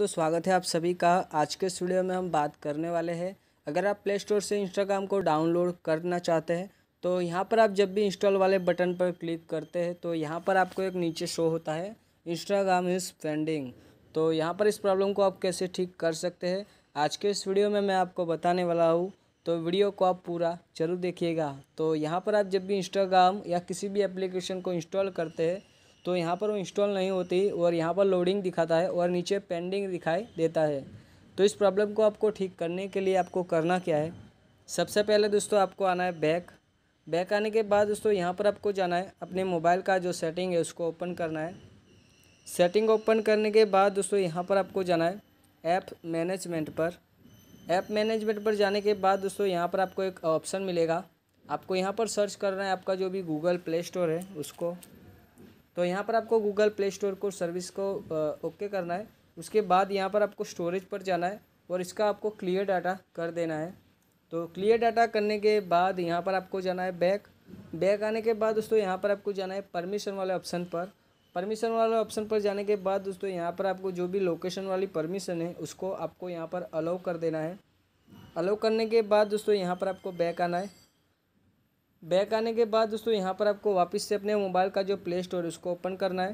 दोस्तों स्वागत है आप सभी का आज के स्टूडियो में हम बात करने वाले हैं अगर आप प्ले स्टोर से इंस्टाग्राम को डाउनलोड करना चाहते हैं तो यहाँ पर आप जब भी इंस्टॉल वाले बटन पर क्लिक करते हैं तो यहाँ पर आपको एक नीचे शो होता है इंस्टाग्राम इज़ पेंडिंग तो यहाँ पर इस प्रॉब्लम को आप कैसे ठीक कर सकते हैं आज के इस वीडियो में मैं आपको बताने वाला हूँ तो वीडियो को आप पूरा जरूर देखिएगा तो यहाँ पर आप जब भी इंस्टाग्राम या किसी भी एप्लीकेशन को इंस्टॉल करते हैं तो यहाँ पर वो इंस्टॉल नहीं होती और यहाँ पर लोडिंग दिखाता है और नीचे पेंडिंग दिखाई देता है तो इस प्रॉब्लम को आपको ठीक करने के लिए आपको करना क्या है सबसे पहले दोस्तों आपको आना है बैक बैक आने के बाद दोस्तों यहाँ पर आपको जाना है अपने मोबाइल का जो सेटिंग है उसको ओपन करना है सेटिंग ओपन करने के बाद दोस्तों यहाँ पर आपको जाना है ऐप मैनेजमेंट पर ऐप मैनेजमेंट पर जाने के बाद दोस्तों यहाँ पर आपको एक ऑप्शन मिलेगा आपको यहाँ पर सर्च करना है आपका जो भी गूगल प्ले स्टोर है उसको तो यहाँ पर आपको गूगल प्ले स्टोर को सर्विस को ओके करना है उसके बाद यहाँ पर आपको स्टोरेज पर जाना है और इसका आपको क्लियर डाटा कर देना है तो क्लियर डाटा करने के बाद यहाँ पर आपको जाना है बैक बैक आने के बाद दोस्तों यहाँ पर आपको जाना है परमिशन वाले ऑप्शन पर परमिशन वाले ऑप्शन पर जाने के बाद दोस्तों यहाँ पर आपको जो भी लोकेशन वाली परमिशन है उसको आपको यहाँ पर अलाउ कर देना है अलाउ करने के बाद दोस्तों यहाँ पर आपको बैक आना है बैक आने के बाद दोस्तों यहाँ पर आपको वापस से अपने मोबाइल का जो प्ले स्टोर है उसको ओपन करना है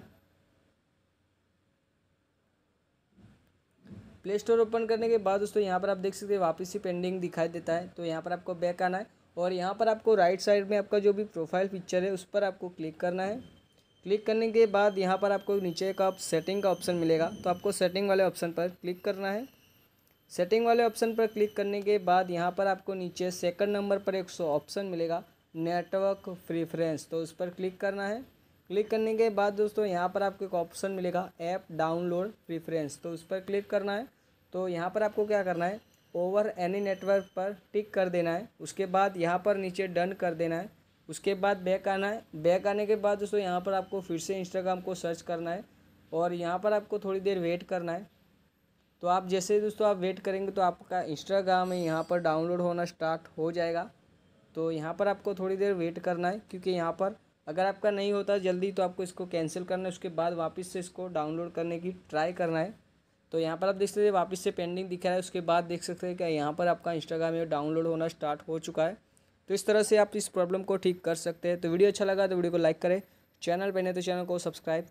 प्ले स्टोर ओपन करने के बाद दोस्तों यहाँ पर आप देख सकते हैं वापस ही पेंडिंग दिखाई देता है तो यहाँ पर आपको बैक आना है और यहाँ पर आपको राइट साइड में आपका जो भी प्रोफाइल पिक्चर है उस पर आपको क्लिक करना है क्लिक करने के बाद यहाँ पर आपको नीचे का सेटिंग का ऑप्शन मिलेगा तो आपको सेटिंग वाले ऑप्शन पर क्लिक करना है सेटिंग वाले ऑप्शन पर क्लिक करने के बाद यहाँ पर आपको नीचे सेकंड नंबर पर एक ऑप्शन मिलेगा नेटवर्क प्रीफ्रेंस तो उस पर क्लिक करना है क्लिक करने के बाद दोस्तों यहाँ पर आपको एक ऑप्शन मिलेगा ऐप डाउनलोड प्रीफ्रेंस तो उस पर क्लिक करना है तो यहाँ पर आपको क्या करना है ओवर एनी नेटवर्क पर टिक कर देना है उसके बाद यहाँ पर नीचे डन कर देना है उसके बाद बैक आना है बैक आने के बाद दोस्तों यहाँ पर आपको फिर से इंस्टाग्राम को सर्च करना है और यहाँ पर आपको थोड़ी देर वेट करना है तो आप जैसे दोस्तों आप वेट करेंगे तो आपका इंस्टाग्राम यहाँ पर डाउनलोड होना स्टार्ट हो जाएगा तो यहाँ पर आपको थोड़ी देर वेट करना है क्योंकि यहाँ पर अगर आपका नहीं होता जल्दी तो आपको इसको कैंसिल करना है उसके बाद वापस से इसको डाउनलोड करने की ट्राई करना है तो यहाँ पर आप देख सकते हैं वापस से पेंडिंग दिख रहा है उसके बाद देख सकते हैं कि यहाँ पर आपका इंस्टाग्राम डाउनलोड होना स्टार्ट हो चुका है तो इस तरह से आप इस प्रॉब्लम को ठीक कर सकते हैं तो वीडियो अच्छा लगा तो वीडियो को लाइक करें चैनल पर नहीं तो चैनल को सब्सक्राइब